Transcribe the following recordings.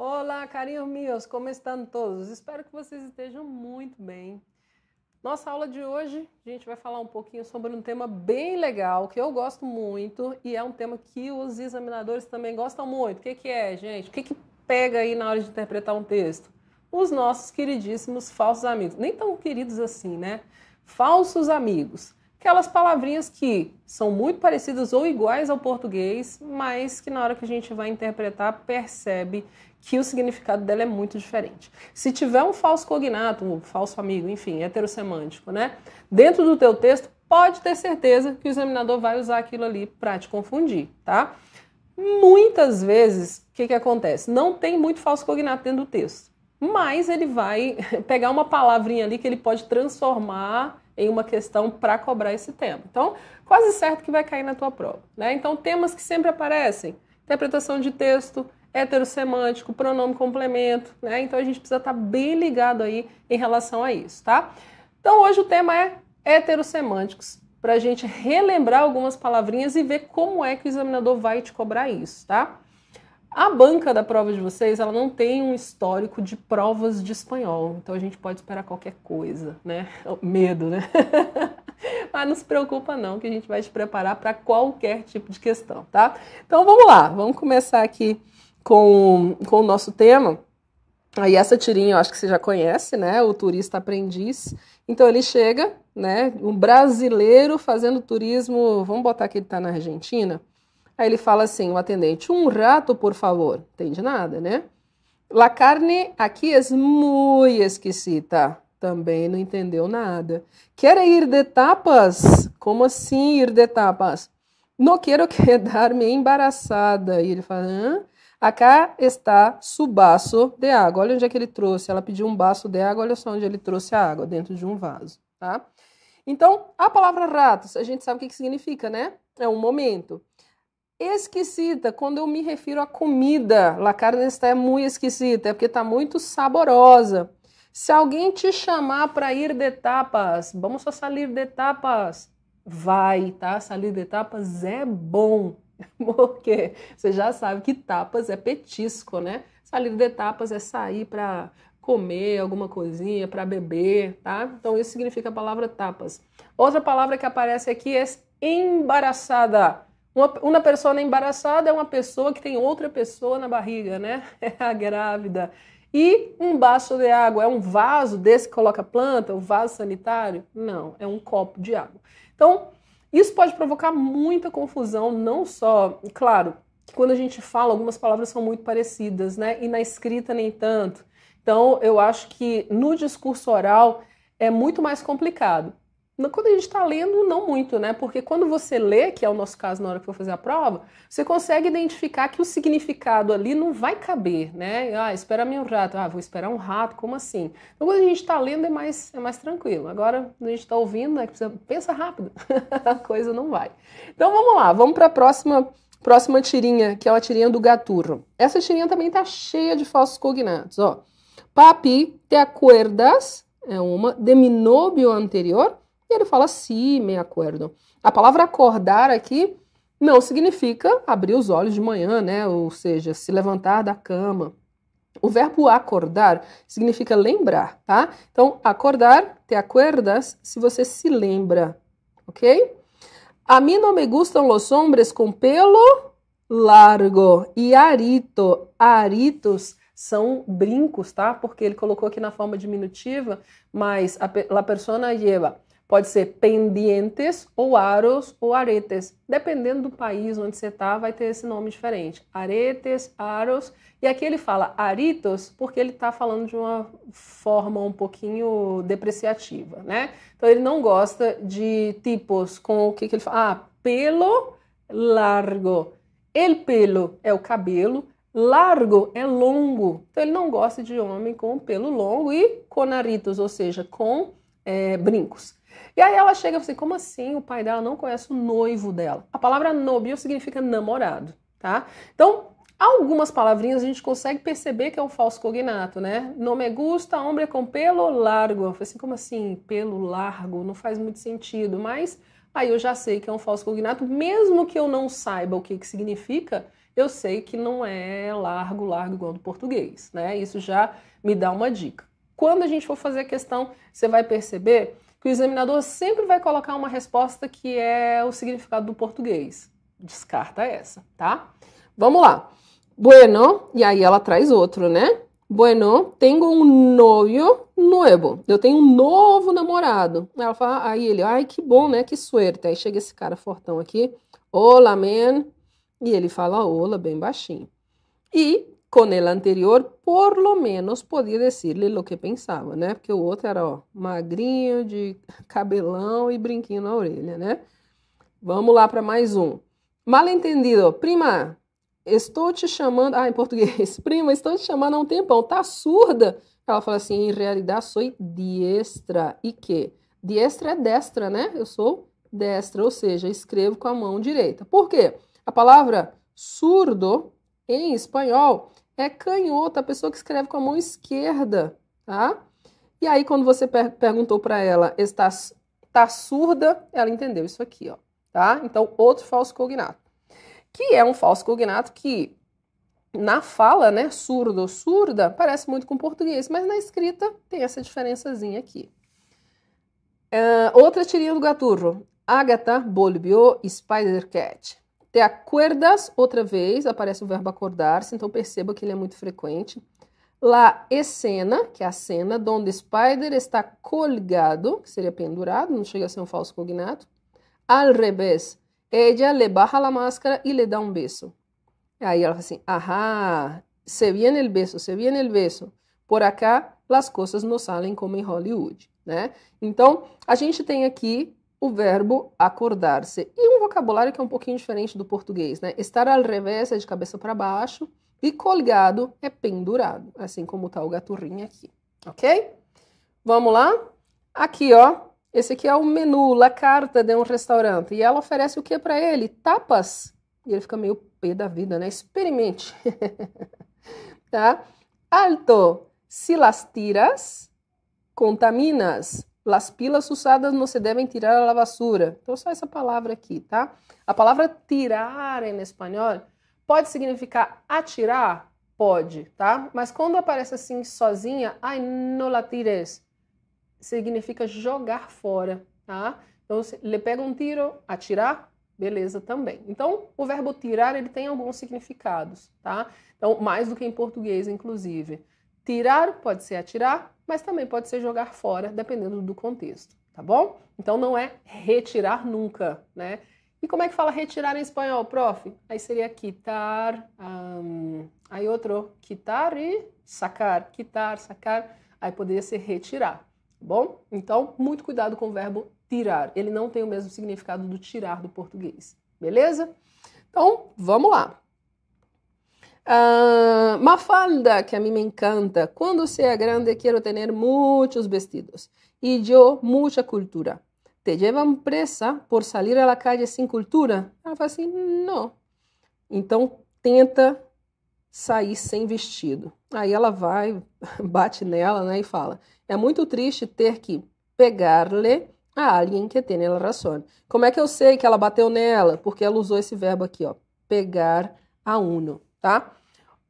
Olá, carinhos meus, como estão todos? Espero que vocês estejam muito bem. Nossa aula de hoje, a gente vai falar um pouquinho sobre um tema bem legal que eu gosto muito e é um tema que os examinadores também gostam muito. O que, que é, gente? O que, que pega aí na hora de interpretar um texto? Os nossos queridíssimos falsos amigos. Nem tão queridos assim, né? Falsos amigos. Aquelas palavrinhas que são muito parecidas ou iguais ao português, mas que na hora que a gente vai interpretar percebe que o significado dela é muito diferente. Se tiver um falso cognato, um falso amigo, enfim, heterosemântico, né? Dentro do teu texto, pode ter certeza que o examinador vai usar aquilo ali para te confundir, tá? Muitas vezes, o que, que acontece? Não tem muito falso cognato dentro do texto, mas ele vai pegar uma palavrinha ali que ele pode transformar em uma questão para cobrar esse tema. Então, quase certo que vai cair na tua prova. Né? Então, temas que sempre aparecem: interpretação de texto, heterosemântico, pronome complemento. Né? Então, a gente precisa estar tá bem ligado aí em relação a isso, tá? Então, hoje o tema é heterosemânticos, para a gente relembrar algumas palavrinhas e ver como é que o examinador vai te cobrar isso, tá? A banca da prova de vocês, ela não tem um histórico de provas de espanhol, então a gente pode esperar qualquer coisa, né? Medo, né? Mas não se preocupa não, que a gente vai te preparar para qualquer tipo de questão, tá? Então vamos lá, vamos começar aqui com, com o nosso tema. Aí essa tirinha eu acho que você já conhece, né? O turista aprendiz. Então ele chega, né? Um brasileiro fazendo turismo. Vamos botar que ele está na Argentina. Aí ele fala assim, o atendente, um rato, por favor. Entende nada, né? La carne aqui é muito esquisita. Também não entendeu nada. Quer ir de tapas? Como assim ir de tapas? Não quero quedar-me embaraçada. E ele fala, Hã? Acá está su baço de água. Olha onde é que ele trouxe. Ela pediu um baço de água, olha só onde ele trouxe a água, dentro de um vaso, tá? Então, a palavra rato, a gente sabe o que, que significa, né? É um momento esquisita. Quando eu me refiro à comida, la carne está muito esquisita, é porque está muito saborosa. Se alguém te chamar para ir de tapas, vamos só salir de tapas. Vai, tá? Salir de tapas é bom. Porque você já sabe que tapas é petisco, né? Salir de tapas é sair para comer alguma coisinha, para beber, tá? Então isso significa a palavra tapas. Outra palavra que aparece aqui é embaraçada. Uma, uma pessoa embaraçada é uma pessoa que tem outra pessoa na barriga, né? É a grávida. E um baço de água é um vaso desse que coloca planta, o um vaso sanitário? Não, é um copo de água. Então, isso pode provocar muita confusão, não só, claro, quando a gente fala, algumas palavras são muito parecidas, né? E na escrita nem tanto. Então, eu acho que no discurso oral é muito mais complicado. Quando a gente está lendo, não muito, né? Porque quando você lê, que é o nosso caso na hora que eu fazer a prova, você consegue identificar que o significado ali não vai caber, né? Ah, espera um rato. Ah, vou esperar um rato, como assim? Então, quando a gente está lendo, é mais, é mais tranquilo. Agora, quando a gente está ouvindo, é que precisa, pensa rápido. a coisa não vai. Então, vamos lá. Vamos para a próxima, próxima tirinha, que é a tirinha do gaturro. Essa tirinha também está cheia de falsos cognatos, ó. Papi, te acuerdas? É uma. De mi anterior? E ele fala, sim, sí, me acordo. A palavra acordar aqui não significa abrir os olhos de manhã, né? Ou seja, se levantar da cama. O verbo acordar significa lembrar, tá? Então, acordar, te acuerdas, se você se lembra, ok? A mim não me gustam los hombres com pelo largo e arito. Aritos são brincos, tá? Porque ele colocou aqui na forma diminutiva, mas a la persona lleva Pode ser pendientes ou aros ou aretes. Dependendo do país onde você está, vai ter esse nome diferente. Aretes, aros. E aqui ele fala aritos porque ele está falando de uma forma um pouquinho depreciativa, né? Então ele não gosta de tipos com o que, que ele fala. Ah, pelo largo. El pelo é o cabelo, largo é longo. Então ele não gosta de homem com pelo longo e conaritos, ou seja, com é, brincos. E aí ela chega e fala assim: como assim o pai dela não conhece o noivo dela? A palavra nobio significa namorado, tá? Então, algumas palavrinhas a gente consegue perceber que é um falso cognato, né? Nome é gusta, homem é com pelo largo. Eu falei assim: como assim pelo largo? Não faz muito sentido, mas aí eu já sei que é um falso cognato, mesmo que eu não saiba o que, que significa, eu sei que não é largo, largo igual do português, né? Isso já me dá uma dica. Quando a gente for fazer a questão, você vai perceber que o examinador sempre vai colocar uma resposta que é o significado do português. Descarta essa, tá? Vamos lá. Bueno, e aí ela traz outro, né? Bueno, tenho um novio novo. Eu tenho um novo namorado. Ela fala, aí ele, ai que bom, né? Que suerte. Aí chega esse cara fortão aqui. Olá, man. E ele fala olá bem baixinho. E com ela anterior, por lo menos podia dizer-lhe o que pensava, né? Porque o outro era, ó, magrinho, de cabelão e brinquinho na orelha, né? Vamos lá para mais um. mal-entendido. Prima, estou te chamando. Ah, em português. Prima, estou te chamando há um tempão. Tá surda? Ela fala assim: em realidade, sou diestra. E que? Diestra é destra, né? Eu sou destra, ou seja, escrevo com a mão direita. Por quê? A palavra surdo em espanhol é canhota, a pessoa que escreve com a mão esquerda, tá? E aí, quando você per perguntou para ela, está tá surda, ela entendeu isso aqui, ó, tá? Então, outro falso cognato. Que é um falso cognato que, na fala, né, surdo ou surda, parece muito com português, mas na escrita tem essa diferençazinha aqui. Uh, outra tirinha do gaturro. Agatha Bolbio Spider-Cat. Te acuerdas, outra vez, aparece o verbo acordar-se, então perceba que ele é muito frequente. La escena, que é a cena, onde Spider está colgado, que seria pendurado, não chega a ser um falso cognato. Al revés, ella le baja la máscara e le dá um beijo. Aí ela fala assim, ahá, se viene el beso, se viene el beso. Por acá, las coisas não saem como em Hollywood, né? Então, a gente tem aqui o verbo acordar-se. E um vocabulário que é um pouquinho diferente do português, né? Estar ao revés é de cabeça para baixo e colgado é pendurado, assim como está o gaturrinho aqui, ok? Vamos lá? Aqui, ó, esse aqui é o menu, la carta de um restaurante. E ela oferece o que para ele? Tapas. E ele fica meio pé da vida, né? Experimente. tá? Alto. Se las tiras, contaminas. Las pilas usadas não se devem tirar à lavassura. Então, só essa palavra aqui, tá? A palavra tirar em espanhol pode significar atirar? Pode, tá? Mas quando aparece assim sozinha, ai, no la tires, significa jogar fora, tá? Então, se le pega um tiro, atirar, beleza também. Então, o verbo tirar, ele tem alguns significados, tá? Então, mais do que em português, inclusive. Tirar pode ser atirar, mas também pode ser jogar fora, dependendo do contexto, tá bom? Então não é retirar nunca, né? E como é que fala retirar em espanhol, prof? Aí seria quitar, um, aí outro, quitar e sacar, quitar, sacar, aí poderia ser retirar, tá bom? Então, muito cuidado com o verbo tirar, ele não tem o mesmo significado do tirar do português, beleza? Então, vamos lá. Uh, Mafalda, que a mim me encanta. Quando seja é grande, quero ter muitos vestidos. E eu, muita cultura. Te levam pressa por sair à calle sem cultura? Ela ah, fala assim: não. Então, tenta sair sem vestido. Aí ela vai, bate nela né, e fala: é muito triste ter que pegar-lhe a alguém que tem a razão. Como é que eu sei que ela bateu nela? Porque ela usou esse verbo aqui, ó, pegar a uno, tá?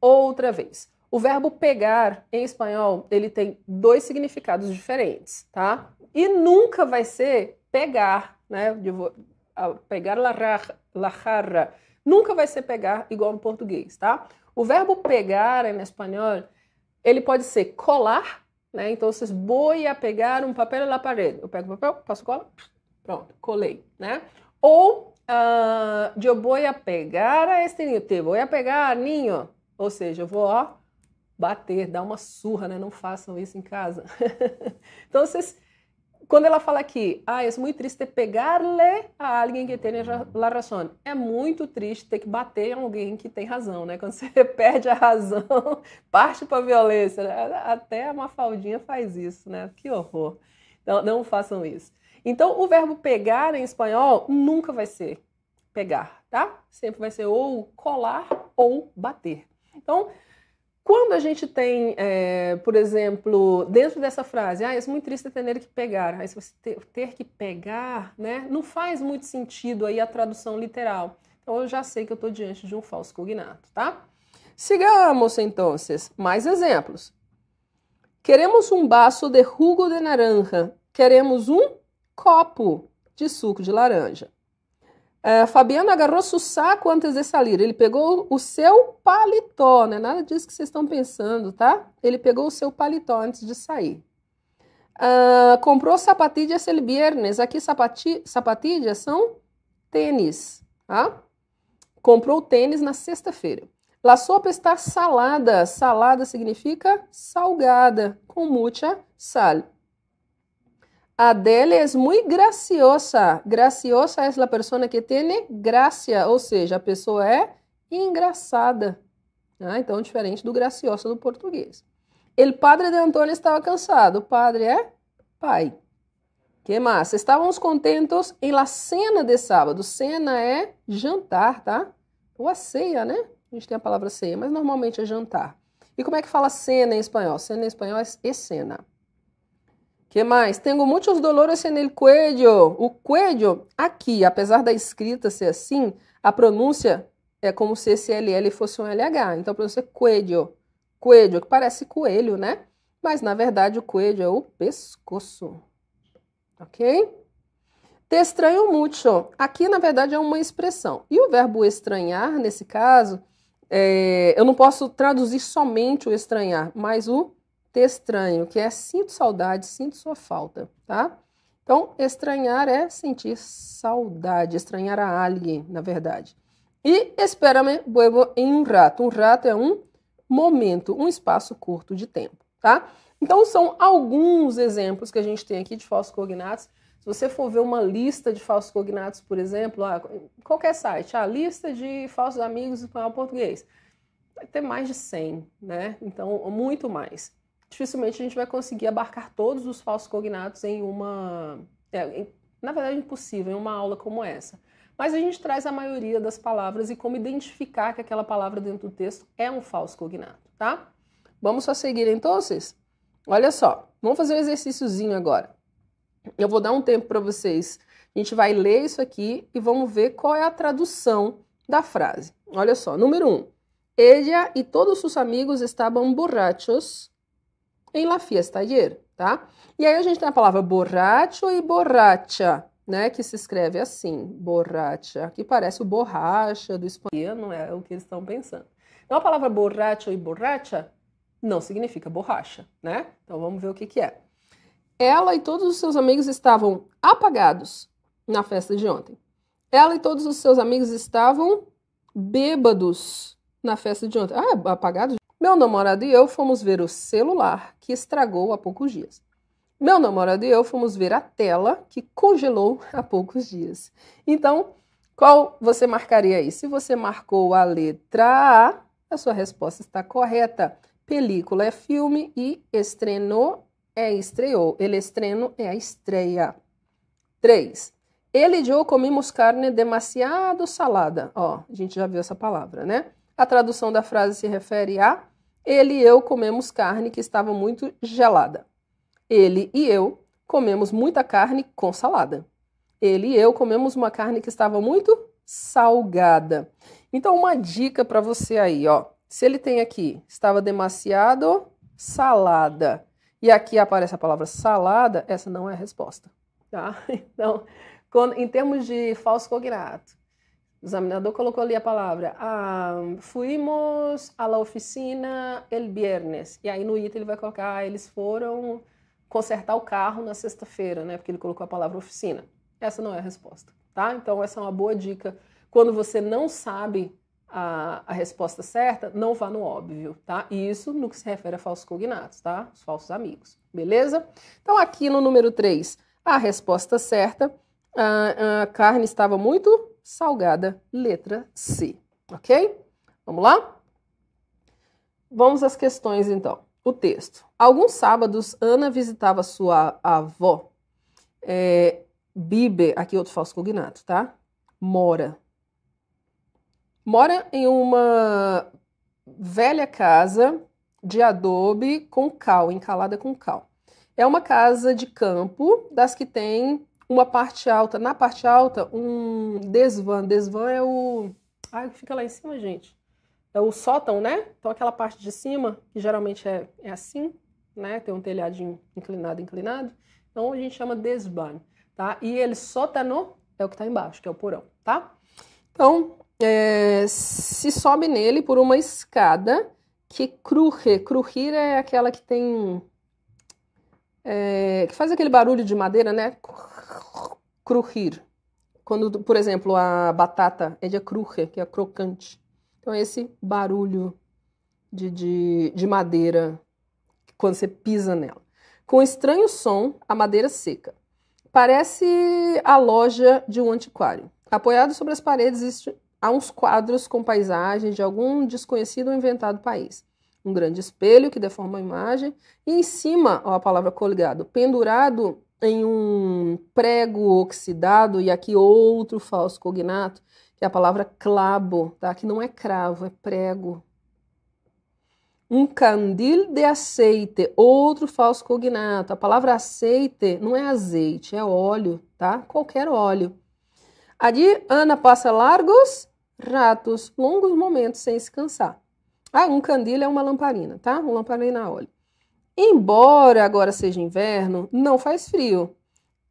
outra vez. O verbo pegar em espanhol, ele tem dois significados diferentes, tá? E nunca vai ser pegar, né? Vou, pegar la, la jarra. Nunca vai ser pegar igual no português, tá? O verbo pegar em espanhol, ele pode ser colar, né? Então, vocês voy a pegar um papel na parede. Eu pego o papel, passo cola, pronto, colei, né? Ou uh, ah, eu vou a pegar a este ninho, te vou a pegar ninho, ou seja, eu vou, ó, bater, dar uma surra, né? Não façam isso em casa. então, vocês, quando ela fala aqui, ah, é muito triste pegar-lhe a alguém que tem razão. É muito triste ter que bater em alguém que tem razão, né? Quando você perde a razão, parte para a violência. Né? Até a Mafaldinha faz isso, né? Que horror. Então, não façam isso. Então, o verbo pegar em espanhol nunca vai ser pegar, tá? Sempre vai ser ou colar ou bater. Então, quando a gente tem, é, por exemplo, dentro dessa frase, ah, é muito triste ter que pegar, aí se você ter, ter, que pegar, né, não faz muito sentido aí a tradução literal. Então eu já sei que eu estou diante de um falso cognato, tá? Sigamos, então, mais exemplos. Queremos um baço de jugo de naranja. Queremos um copo de suco de laranja. É, agarrou seu o saco antes de sair. Ele pegou o seu paletó, né? Nada disso que vocês estão pensando, tá? Ele pegou o seu paletó antes de sair. Uh, comprou sapatilhas el viernes. Aqui sapati sapatilhas são tênis, tá? Comprou tênis na sexta-feira. La sopa está salada. Salada significa salgada, com mucha sal. Adele é muito graciosa. Graciosa é a pessoa que tem graça, ou seja, a pessoa é engraçada. Ah, então, diferente do graciosa do português. O padre de Antônio estava cansado. O padre é pai. Que massa. Estávamos contentos em la cena de sábado. Cena é jantar, tá? Ou a ceia, né? A gente tem a palavra ceia, mas normalmente é jantar. E como é que fala cena em espanhol? Cena em espanhol é escena. Que mais? Tenho muitos dolores en el cuello. O cuello, aqui, apesar da escrita ser assim, a pronúncia é como se esse LL fosse um LH. Então, a pronúncia é cuello. Cuello, que parece coelho, né? Mas, na verdade, o cuello é o pescoço. Ok? Te estranho mucho. Aqui, na verdade, é uma expressão. E o verbo estranhar, nesse caso, é... eu não posso traduzir somente o estranhar, mas o te estranho, que é sinto saudade, sinto sua falta, tá? Então, estranhar é sentir saudade, estranhar a alguém, na verdade. E espera-me vuelvo em um rato. Um rato é um momento, um espaço curto de tempo, tá? Então, são alguns exemplos que a gente tem aqui de falsos cognatos. Se você for ver uma lista de falsos cognatos, por exemplo, ah, qualquer site, a ah, lista de falsos amigos do espanhol português, vai ter mais de 100, né? Então, muito mais dificilmente a gente vai conseguir abarcar todos os falsos cognatos em uma. É, em, na verdade, é impossível, em uma aula como essa. Mas a gente traz a maioria das palavras e como identificar que aquela palavra dentro do texto é um falso cognato, tá? Vamos só seguir então? Olha só, vamos fazer um exercíciozinho agora. Eu vou dar um tempo para vocês. A gente vai ler isso aqui e vamos ver qual é a tradução da frase. Olha só, número um. Ella e todos os amigos estavam borrachos em la fiesta ayer, tá? E aí a gente tem a palavra borracho e borracha, né? Que se escreve assim, borracha, que parece o borracha do espanhol, não é o que eles estão pensando. Então a palavra borracho e borracha não significa borracha, né? Então vamos ver o que, que é. Ela e todos os seus amigos estavam apagados na festa de ontem. Ela e todos os seus amigos estavam bêbados na festa de ontem. Ah, apagados? Meu namorado e eu fomos ver o celular que estragou há poucos dias. Meu namorado e eu fomos ver a tela que congelou há poucos dias. Então, qual você marcaria aí? Se você marcou a letra A, a sua resposta está correta. Película é filme e estrenou é estreou. Ele estreno é a estreia. 3. Ele e eu comimos carne demasiado salada. Ó, a gente já viu essa palavra, né? A tradução da frase se refere a ele e eu comemos carne que estava muito gelada. Ele e eu comemos muita carne com salada. Ele e eu comemos uma carne que estava muito salgada. Então, uma dica para você aí, ó. Se ele tem aqui, estava demasiado salada, e aqui aparece a palavra salada, essa não é a resposta, tá? Então, quando, em termos de falso cognato, o examinador colocou ali a palavra. Ah, fuimos à oficina el viernes. E aí no item ele vai colocar, ah, eles foram consertar o carro na sexta-feira, né? Porque ele colocou a palavra oficina. Essa não é a resposta, tá? Então essa é uma boa dica. Quando você não sabe a, a resposta certa, não vá no óbvio, tá? E isso no que se refere a falsos cognatos, tá? Os falsos amigos, beleza? Então aqui no número 3, a resposta certa, a, ah, ah, a carne estava muito salgada, letra C, ok? Vamos lá? Vamos às questões então. O texto. Alguns sábados, Ana visitava sua avó, é, Bibe, aqui outro falso cognato, tá? Mora. Mora em uma velha casa de adobe com cal, encalada com cal. É uma casa de campo das que tem uma parte alta. Na parte alta, um desvan desvan é o. Ai, fica lá em cima, gente. É o sótão, né? Então, aquela parte de cima, que geralmente é, é assim, né? Tem um telhadinho inclinado, inclinado. Então, a gente chama desvan tá? E ele sótano tá é o que está embaixo, que é o porão, tá? Então, é, se sobe nele por uma escada que cruje. Crujir é aquela que tem. É, que faz aquele barulho de madeira, né? crujir. Quando, por exemplo, a batata é de cruje, que é crocante. Então, é esse barulho de, de, de madeira quando você pisa nela. Com estranho som, a madeira seca. Parece a loja de um antiquário. Apoiado sobre as paredes existe, há uns quadros com paisagens de algum desconhecido ou inventado país. Um grande espelho que deforma a imagem. E em cima, ó, a palavra coligado, pendurado em um prego oxidado, e aqui outro falso cognato, que é a palavra clabo, tá? que não é cravo, é prego. Um candil de aceite, outro falso cognato. A palavra aceite não é azeite, é óleo, tá? Qualquer óleo. Ali, Ana passa largos ratos, longos momentos sem se cansar. Ah, um candil é uma lamparina, tá? Uma lamparina a óleo. Embora agora seja inverno, não faz frio.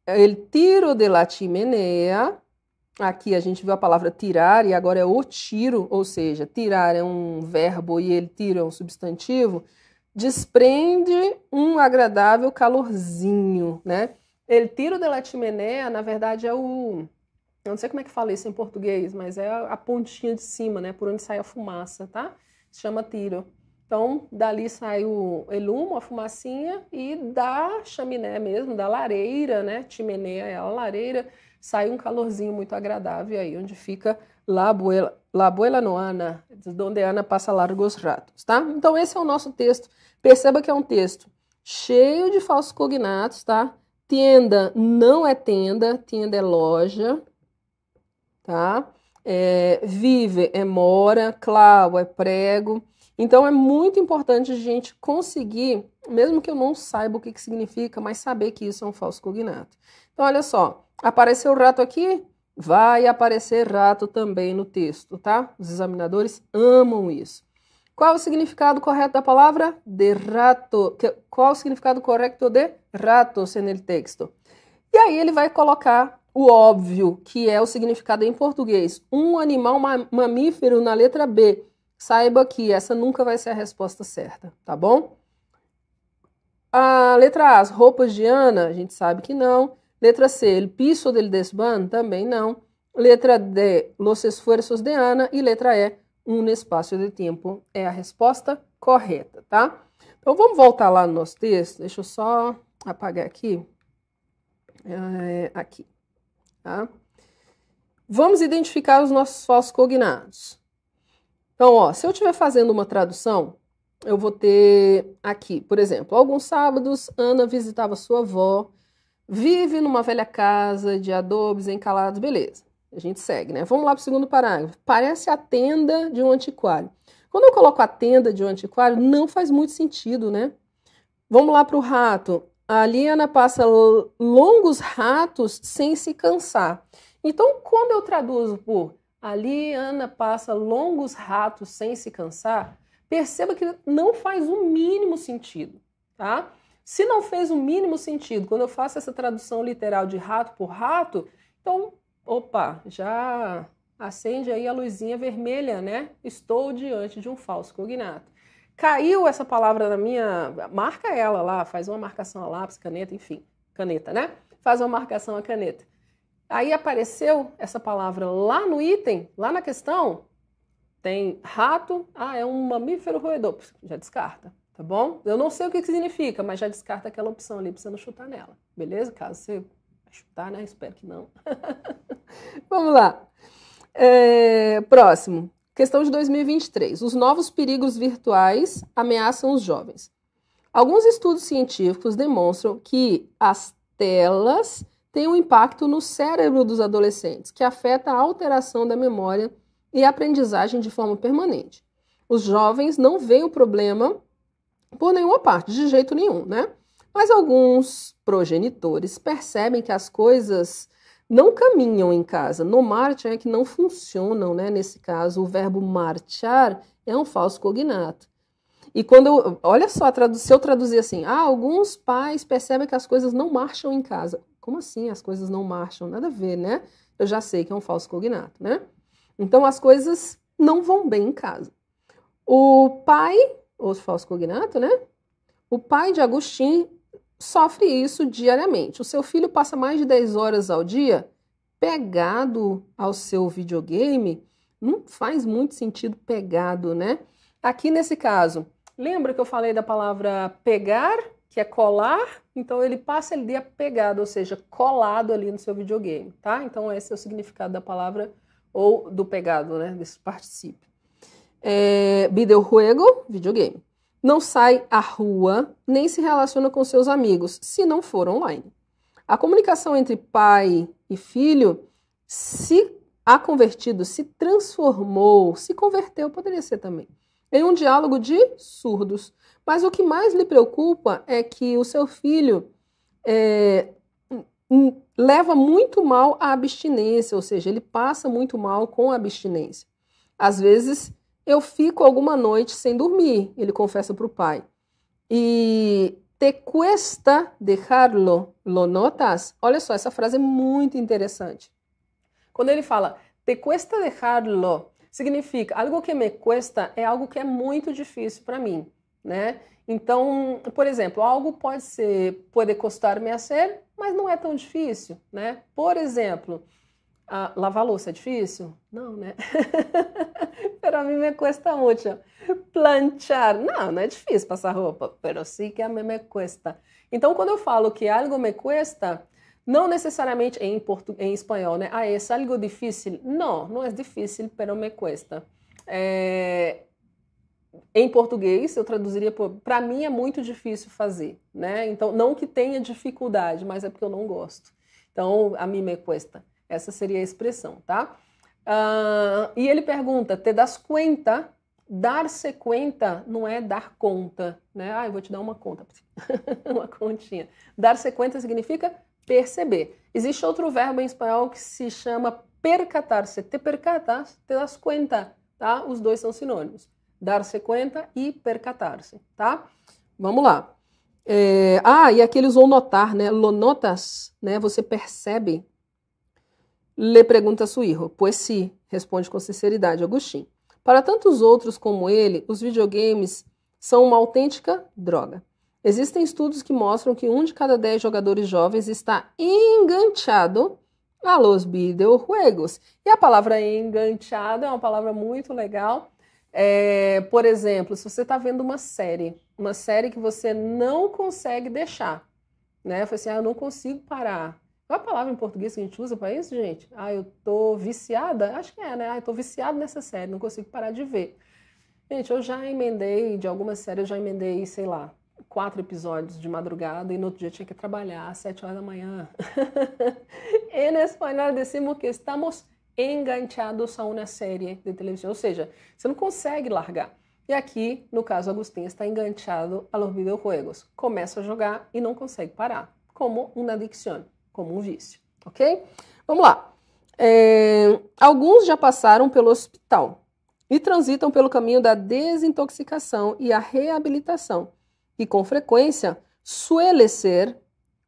Ele tiro de latimenea. Aqui a gente viu a palavra tirar e agora é o tiro, ou seja, tirar é um verbo e ele tiro é um substantivo. Desprende um agradável calorzinho, né? Ele tiro de latimenea, na verdade, é o. Eu não sei como é que fala isso em português, mas é a pontinha de cima, né? Por onde sai a fumaça, tá? Chama tiro. Então, dali sai o elumo, a fumacinha, e da chaminé mesmo, da lareira, né? Chimeneia é a lareira, sai um calorzinho muito agradável aí, onde fica La Abuela, La Abuela Noana, onde Ana passa largos ratos, tá? Então, esse é o nosso texto. Perceba que é um texto cheio de falsos cognatos, tá? Tenda não é tenda, tenda é loja, tá? É, vive é mora, clavo é prego. Então é muito importante a gente conseguir, mesmo que eu não saiba o que, que significa, mas saber que isso é um falso cognato. Então olha só, apareceu o rato aqui, vai aparecer rato também no texto, tá? Os examinadores amam isso. Qual o significado correto da palavra? De rato. Qual o significado correto de rato sendo no texto? E aí ele vai colocar o óbvio, que é o significado em português. Um animal mamífero na letra B. Saiba que essa nunca vai ser a resposta certa, tá bom? A letra A, as roupas de Ana, a gente sabe que não. Letra C, o piso del desván, também não. Letra D, los esfuerzos de Ana. E letra E, um espaço de tempo é a resposta correta, tá? Então vamos voltar lá no nosso texto. Deixa eu só apagar aqui. É, aqui, tá? Vamos identificar os nossos falsos cognatos. Então, ó, se eu estiver fazendo uma tradução, eu vou ter aqui, por exemplo, alguns sábados Ana visitava sua avó, vive numa velha casa de adobes encalados, beleza. A gente segue, né? Vamos lá para o segundo parágrafo. Parece a tenda de um antiquário. Quando eu coloco a tenda de um antiquário, não faz muito sentido, né? Vamos lá para o rato. A Liana passa longos ratos sem se cansar. Então, como eu traduzo por Ali Ana passa longos ratos sem se cansar. Perceba que não faz o mínimo sentido, tá? Se não fez o mínimo sentido, quando eu faço essa tradução literal de rato por rato, então, opa, já acende aí a luzinha vermelha, né? Estou diante de um falso cognato. Caiu essa palavra na minha, marca ela lá, faz uma marcação a lápis, caneta, enfim, caneta, né? Faz uma marcação a caneta. Aí apareceu essa palavra lá no item, lá na questão. Tem rato, ah, é um mamífero roedor. Já descarta, tá bom? Eu não sei o que, que significa, mas já descarta aquela opção ali precisando não chutar nela, beleza? Caso você chutar, né? Espero que não. Vamos lá. É, próximo. Questão de 2023. Os novos perigos virtuais ameaçam os jovens. Alguns estudos científicos demonstram que as telas tem um impacto no cérebro dos adolescentes, que afeta a alteração da memória e aprendizagem de forma permanente. Os jovens não veem o problema por nenhuma parte, de jeito nenhum, né? Mas alguns progenitores percebem que as coisas não caminham em casa. No marcha é que não funcionam, né? Nesse caso, o verbo marchar é um falso cognato. E quando eu, olha só, se eu traduzir assim, ah, alguns pais percebem que as coisas não marcham em casa. Como assim as coisas não marcham? Nada a ver, né? Eu já sei que é um falso cognato, né? Então as coisas não vão bem em casa. O pai, ou falso cognato, né? O pai de Agostinho sofre isso diariamente. O seu filho passa mais de 10 horas ao dia pegado ao seu videogame. Não faz muito sentido pegado, né? Aqui nesse caso, lembra que eu falei da palavra pegar que é colar, então ele passa ele a pegado, ou seja, colado ali no seu videogame, tá? Então esse é o significado da palavra ou do pegado, né, desse particípio. É, videojuego, videogame. Não sai à rua, nem se relaciona com seus amigos, se não for online. A comunicação entre pai e filho se a convertido, se transformou, se converteu, poderia ser também, em um diálogo de surdos mas o que mais lhe preocupa é que o seu filho é, hum, leva muito mal a abstinência, ou seja, ele passa muito mal com a abstinência. Às vezes eu fico alguma noite sem dormir, ele confessa para o pai. E te cuesta dejarlo, lo notas? Olha só, essa frase é muito interessante. Quando ele fala te cuesta dejarlo, significa algo que me cuesta é algo que é muito difícil para mim né? Então, por exemplo, algo pode ser, pode custar-me a ser, mas não é tão difícil, né? Por exemplo, a, lavar louça é difícil? Não, né? para mim me cuesta muito. Planchar, não, não é difícil passar roupa, pero sí que a mim me cuesta. Então, quando eu falo que algo me cuesta, não necessariamente em, portu... em espanhol, né? Ah, é algo difícil. Não, não é difícil, pero me cuesta. É, em português, eu traduziria para mim é muito difícil fazer, né? Então, não que tenha dificuldade, mas é porque eu não gosto. Então, a mim me cuesta. Essa seria a expressão, tá? Uh, e ele pergunta: te das cuenta? Dar-se não é dar conta, né? Ah, eu vou te dar uma conta, uma continha. Dar-se significa perceber. Existe outro verbo em espanhol que se chama percatar-se. Te percatas, te das conta, tá? Os dois são sinônimos dar-se conta e percatar-se, tá? Vamos lá. É, ah, e aqui vão notar, né? Lo notas, né? Você percebe. Le pergunta a seu hijo. Pois sim, responde com sinceridade Agostinho. Para tantos outros como ele, os videogames são uma autêntica droga. Existem estudos que mostram que um de cada dez jogadores jovens está enganchado a los videojuegos. E a palavra enganchado é uma palavra muito legal é, por exemplo, se você está vendo uma série, uma série que você não consegue deixar, né? Foi assim, ah, eu não consigo parar. Qual é a palavra em português que a gente usa para isso, gente? Ah, eu tô viciada? Acho que é, né? Ah, eu tô viciado nessa série, não consigo parar de ver. Gente, eu já emendei, de algumas séries, eu já emendei, sei lá, quatro episódios de madrugada e no outro dia tinha que trabalhar às sete horas da manhã. en espanhol decimos que tá estamos enganchados a uma série de televisão, ou seja, você não consegue largar. E aqui, no caso, Agustín está enganchado a los videojuegos. Começa a jogar e não consegue parar, como uma adicção, como um vício, ok? Vamos lá. É, alguns já passaram pelo hospital e transitam pelo caminho da desintoxicação e a reabilitação. E com frequência, suele ser,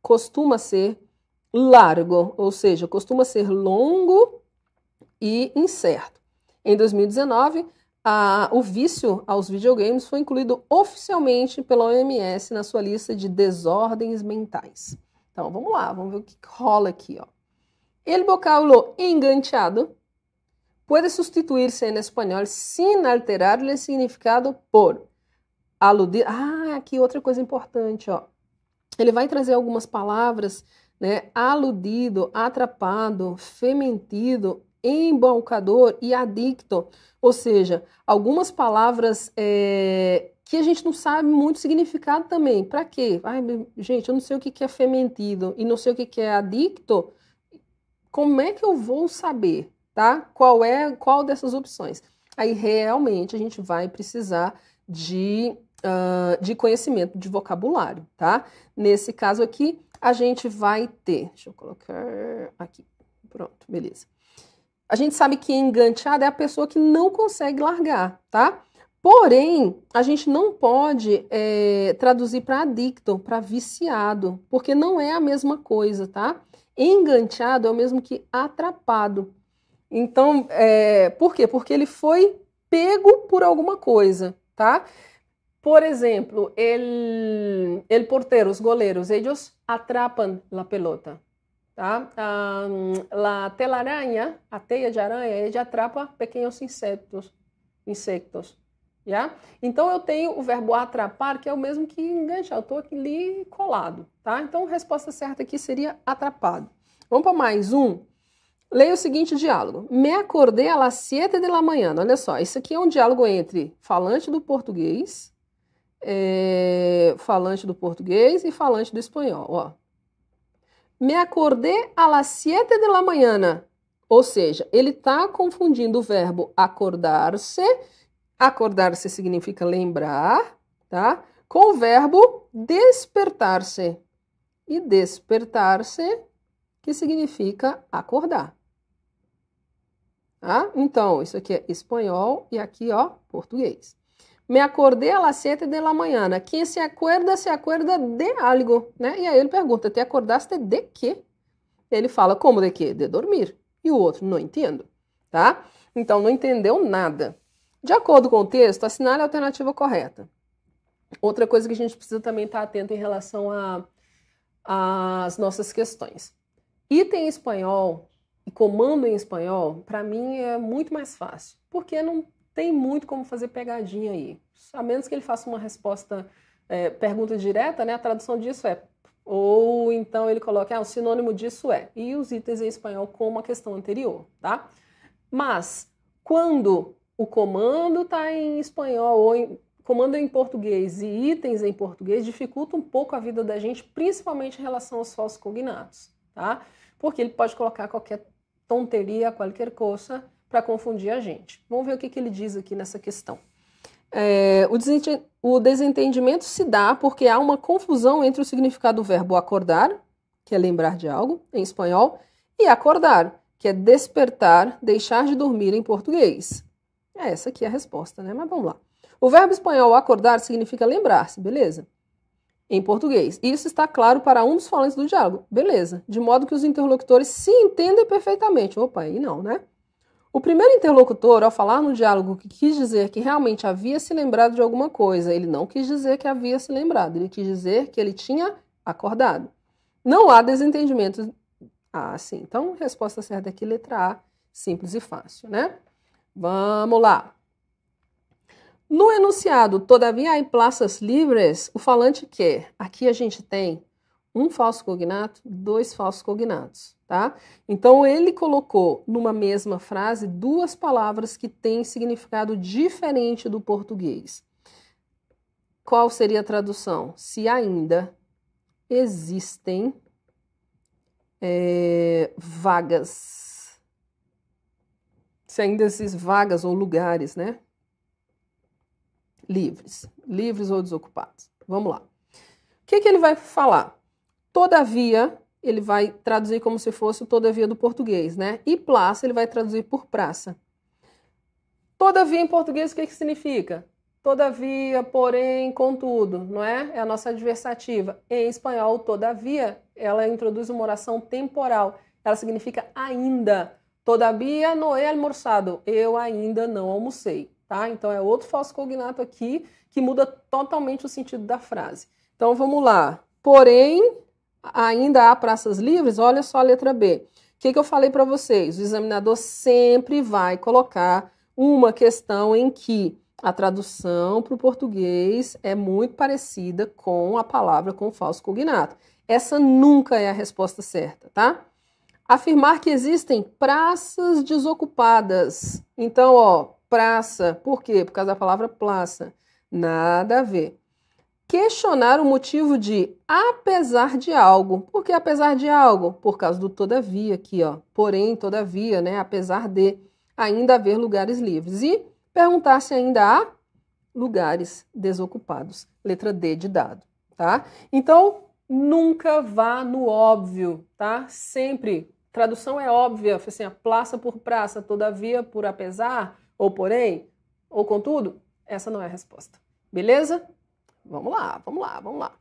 costuma ser largo, ou seja, costuma ser longo e incerto. Em 2019, a, o vício aos videogames foi incluído oficialmente pela OMS na sua lista de desordens mentais. Então vamos lá, vamos ver o que rola aqui. Ó. El vocábulo enganchado pode substituir-se em espanhol sem alterar o significado por aludir. Ah, aqui outra coisa importante. Ó. Ele vai trazer algumas palavras né, aludido, atrapado, fementido, embalcador e adicto, ou seja, algumas palavras é, que a gente não sabe muito significado também. Para quê? Ai, gente, eu não sei o que é fermentido e não sei o que é adicto. Como é que eu vou saber, tá? Qual é qual dessas opções? Aí realmente a gente vai precisar de, uh, de conhecimento de vocabulário, tá? Nesse caso aqui, a gente vai ter. Deixa eu colocar aqui. Pronto, beleza. A gente sabe que enganchada é a pessoa que não consegue largar, tá? Porém, a gente não pode é, traduzir para adicto, para viciado, porque não é a mesma coisa, tá? Enganchado é o mesmo que atrapado. Então, é, por quê? Porque ele foi pego por alguma coisa, tá? Por exemplo, ele el porteiro, os goleiros, eles atrapam a pelota. Tá? A, ah, a telaraña, a teia de aranha, ele atrapa pequenos insetos. insectos já Então, eu tenho o verbo atrapar, que é o mesmo que enganchar. Eu estou ali colado. Tá? Então, a resposta certa aqui seria atrapado. Vamos para mais um. Leia o seguinte diálogo. Me acordei às 7 da manhã. Olha só, isso aqui é um diálogo entre falante do português, é, falante do português e falante do espanhol. Ó, me acordei a las siete de la mañana. Ou seja, ele está confundindo o verbo acordar-se. Acordar-se significa lembrar, tá? Com o verbo despertar-se. E despertar-se, que significa acordar. Tá? Então, isso aqui é espanhol e aqui, ó, português. Me acordei a las 7 de la mañana. Quem se acorda, se acorda de algo, né? E aí ele pergunta, te acordaste de quê? Ele fala, como de quê? De dormir. E o outro, não entendo, tá? Então, não entendeu nada. De acordo com o texto, assinale a alternativa correta. Outra coisa que a gente precisa também estar atento em relação às nossas questões. Item em espanhol e comando em espanhol, para mim, é muito mais fácil, porque não tem muito como fazer pegadinha aí. A menos que ele faça uma resposta, é, pergunta direta, né? A tradução disso é. Ou então ele coloca, ah, o sinônimo disso é. E os itens em espanhol como a questão anterior, tá? Mas, quando o comando está em espanhol ou em, comando em português e itens em português, dificulta um pouco a vida da gente, principalmente em relação aos falsos cognatos, tá? Porque ele pode colocar qualquer tonteria, qualquer coisa, para confundir a gente. Vamos ver o que, que ele diz aqui nessa questão. É, o desentendimento se dá porque há uma confusão entre o significado do verbo acordar, que é lembrar de algo, em espanhol, e acordar, que é despertar, deixar de dormir em português. É essa aqui é a resposta, né? Mas vamos lá. O verbo espanhol acordar significa lembrar-se, beleza? Em português. Isso está claro para um dos falantes do diálogo, beleza? De modo que os interlocutores se entendem perfeitamente. Opa, aí não, né? O primeiro interlocutor, ao falar no diálogo que quis dizer que realmente havia se lembrado de alguma coisa, ele não quis dizer que havia se lembrado, ele quis dizer que ele tinha acordado. Não há desentendimento. Ah, sim. Então, resposta certa aqui, é letra A, simples e fácil, né? Vamos lá. No enunciado, todavia há praças livres, o falante quer. Aqui a gente tem um falso cognato, dois falsos cognatos, tá? Então ele colocou numa mesma frase duas palavras que têm significado diferente do português. Qual seria a tradução? Se ainda existem é, vagas. Se ainda existem vagas ou lugares, né? Livres. Livres ou desocupados. Vamos lá. O que, que ele vai falar? Todavia, ele vai traduzir como se fosse o todavia do português, né? E plaça ele vai traduzir por praça. Todavia em português o que, é que significa? Todavia, porém, contudo, não é? É a nossa adversativa. Em espanhol, todavia, ela introduz uma oração temporal. Ela significa ainda. Todavia no he almoçado. Eu ainda não almocei, tá? Então é outro falso cognato aqui que muda totalmente o sentido da frase. Então vamos lá. Porém, ainda há praças livres, olha só a letra B. O que, que eu falei para vocês? O examinador sempre vai colocar uma questão em que a tradução para o português é muito parecida com a palavra com falso cognato. Essa nunca é a resposta certa, tá? Afirmar que existem praças desocupadas. Então, ó, praça, por quê? Por causa da palavra plaça. Nada a ver questionar o motivo de apesar de algo. Por que apesar de algo? Por causa do todavia aqui, ó. Porém, todavia, né? Apesar de ainda haver lugares livres. E perguntar se ainda há lugares desocupados. Letra D de dado, tá? Então, nunca vá no óbvio, tá? Sempre. Tradução é óbvia, assim, a plaça por praça, todavia, por apesar, ou porém, ou contudo, essa não é a resposta. Beleza? Vamos lá, vamos lá, vamos lá.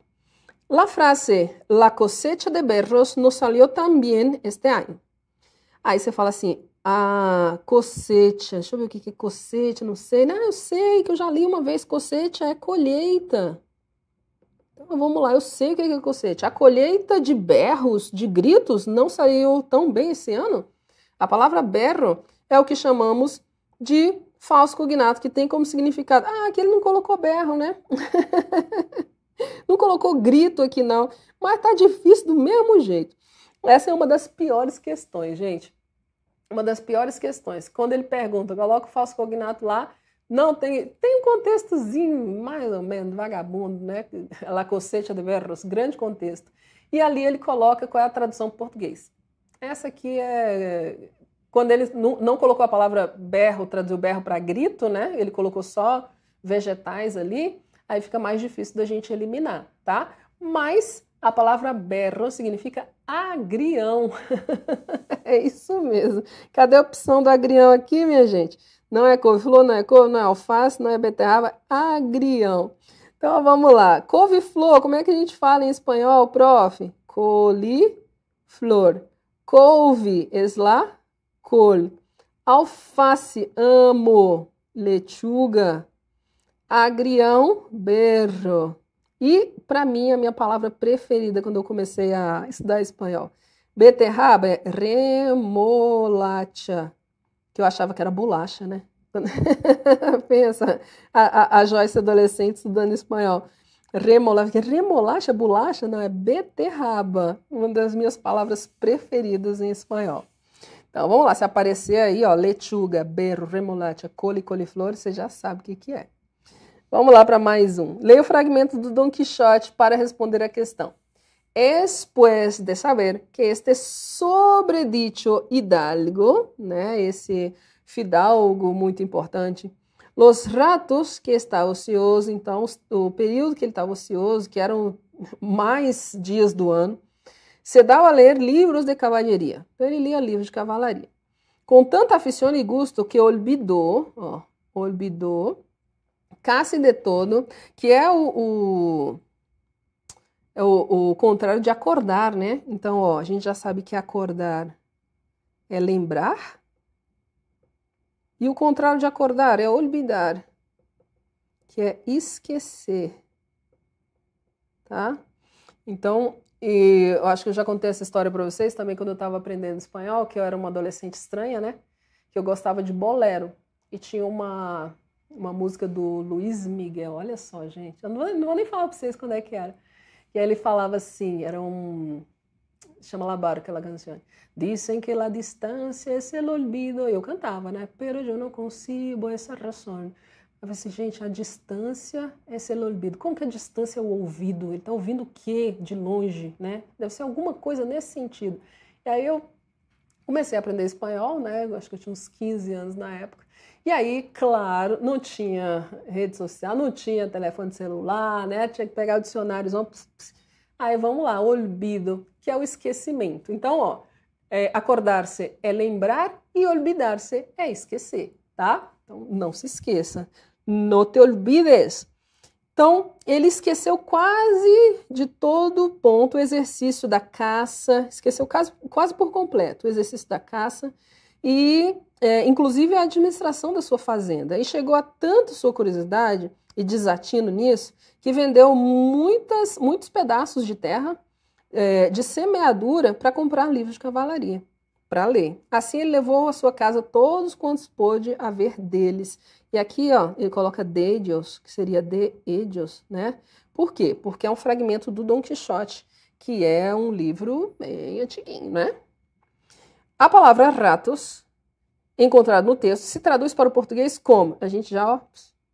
La frase La cosecha de berros nos salió tan bien este año. Aí você fala assim, ah, cosecha, deixa eu ver o que é cosecha, não sei. Não, eu sei que eu já li uma vez, cosecha é colheita. Então vamos lá, eu sei o que é cosecha. A colheita de berros, de gritos, não saiu tão bem esse ano? A palavra berro é o que chamamos de falso cognato, que tem como significado, ah, ele não colocou berro, né? não colocou grito aqui não, mas tá difícil do mesmo jeito. Essa é uma das piores questões, gente. Uma das piores questões. Quando ele pergunta, coloca o falso cognato lá, não tem, tem um contextozinho mais ou menos vagabundo, né? La cosecha de verros, grande contexto. E ali ele coloca qual é a tradução português. Essa aqui é quando ele não, não colocou a palavra berro, traduziu berro para grito, né? Ele colocou só vegetais ali, aí fica mais difícil da gente eliminar, tá? Mas a palavra berro significa agrião. é isso mesmo. Cadê a opção do agrião aqui, minha gente? Não é couve-flor, não é couve, não é alface, não é beterraba, agrião. Então vamos lá. Couve-flor, como é que a gente fala em espanhol, prof? flor Couve es la col, alface, amo, lechuga, agrião, berro. E, para mim, a minha palavra preferida quando eu comecei a estudar espanhol, beterraba, é remolacha, que eu achava que era bolacha, né? Pensa, a, a, a Joyce adolescente estudando espanhol. Remolacha, remolacha, bolacha? Não, é beterraba, uma das minhas palavras preferidas em espanhol. Então vamos lá, se aparecer aí, ó, lechuga, berro, remolacha, coli, coliflor, você já sabe o que, que é. Vamos lá para mais um. Leia o fragmento do Dom Quixote para responder a questão. Es, pues, de saber que este sobredicho hidalgo, né, esse fidalgo muito importante, los ratos que está ocioso, então o período que ele estava ocioso, que eram mais dias do ano, se dava a ler livros de cavalheria. Então, ele lia livros de cavalaria. Com tanta afição e gosto que olvidou, ó, olvidou, casi de todo, que é o, o é o, o, contrário de acordar, né? Então, ó, a gente já sabe que acordar é lembrar. E o contrário de acordar é olvidar, que é esquecer, tá? Então, e eu acho que eu já contei essa história para vocês também quando eu estava aprendendo espanhol, que eu era uma adolescente estranha, né? Que eu gostava de bolero. E tinha uma, uma música do Luiz Miguel, olha só, gente. Eu não vou, não vou nem falar para vocês quando é que era. E aí ele falava assim, era um... Chama lá barco aquela canção. Dizem que la distância é es el olvido. Eu cantava, né? Pero eu não consigo essa razão. Eu falei assim, gente, a distância é ser olvido Como que a distância é o ouvido? Ele está ouvindo o quê de longe, né? Deve ser alguma coisa nesse sentido. E aí eu comecei a aprender espanhol, né? Acho que eu tinha uns 15 anos na época. E aí, claro, não tinha rede social, não tinha telefone celular, né? Tinha que pegar o dicionário. Aí vamos lá, olvido, que é o esquecimento. Então, ó, é, acordar-se é lembrar e olvidar-se é esquecer, tá? Então, não se esqueça. No te olvides. Então, ele esqueceu quase de todo ponto o exercício da caça, esqueceu quase, quase por completo o exercício da caça e, é, inclusive, a administração da sua fazenda. E chegou a tanto sua curiosidade e desatino nisso que vendeu muitas, muitos pedaços de terra é, de semeadura para comprar livros de cavalaria para ler. Assim ele levou à sua casa todos quantos pôde haver deles. E aqui, ó, ele coloca de que seria de Edios, né? Por quê? Porque é um fragmento do Dom Quixote, que é um livro bem antiguinho, né? A palavra ratos, encontrada no texto, se traduz para o português como? A gente já ó,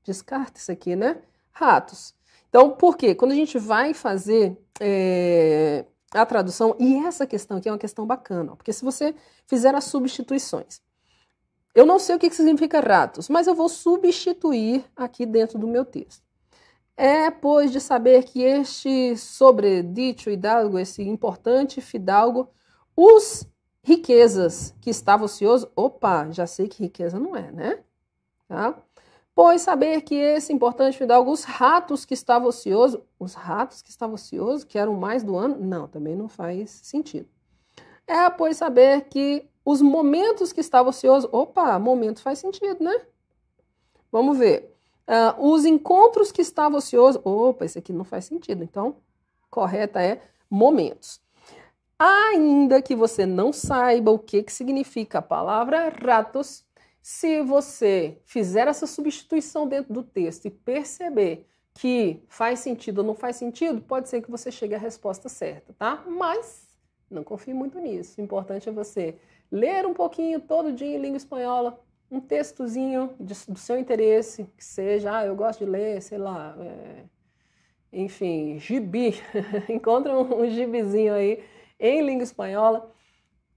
descarta isso aqui, né? Ratos. Então, por quê? Quando a gente vai fazer é, a tradução. E essa questão aqui é uma questão bacana, porque se você fizer as substituições, eu não sei o que significa ratos, mas eu vou substituir aqui dentro do meu texto. É, pois, de saber que este sobredito hidalgo, esse importante fidalgo, os riquezas que estava ocioso, opa, já sei que riqueza não é, né? Tá? pois saber que esse importante fidalgo, os ratos que estava ocioso, os ratos que estava ocioso, que eram mais do ano, não, também não faz sentido. É, pois saber que os momentos que estava ocioso, opa, momento faz sentido, né? Vamos ver. Uh, os encontros que estava ocioso, opa, esse aqui não faz sentido, então, correta é momentos. Ainda que você não saiba o que, que significa a palavra ratos, se você fizer essa substituição dentro do texto e perceber que faz sentido ou não faz sentido, pode ser que você chegue à resposta certa, tá? Mas não confie muito nisso. O importante é você ler um pouquinho todo dia em língua espanhola, um textozinho de, do seu interesse, que seja, ah, eu gosto de ler, sei lá, é, enfim, gibi. Encontra um, um gibizinho aí em língua espanhola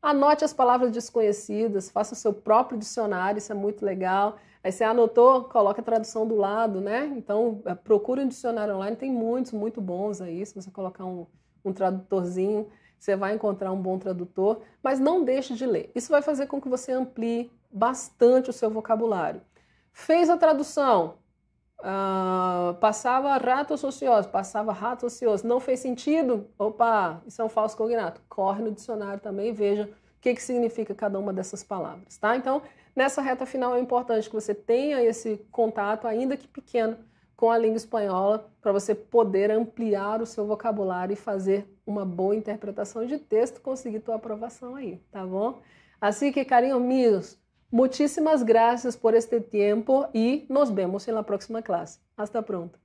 Anote as palavras desconhecidas, faça o seu próprio dicionário, isso é muito legal. Aí você anotou, coloca a tradução do lado, né? Então, é, procure um dicionário online, tem muitos, muito bons aí. Se você colocar um, um tradutorzinho, você vai encontrar um bom tradutor, mas não deixe de ler. Isso vai fazer com que você amplie bastante o seu vocabulário. Fez a tradução, Uh, passava rato ociosos, passava rato ociosos, não fez sentido, opa, isso é um falso cognato. Corre no dicionário também e veja o que, que significa cada uma dessas palavras, tá? Então, nessa reta final é importante que você tenha esse contato, ainda que pequeno, com a língua espanhola, para você poder ampliar o seu vocabulário e fazer uma boa interpretação de texto, conseguir tua aprovação aí, tá bom? Assim que, carinho amigos, Muchísimas gracias por este tiempo y nos vemos en la próxima clase. Hasta pronto.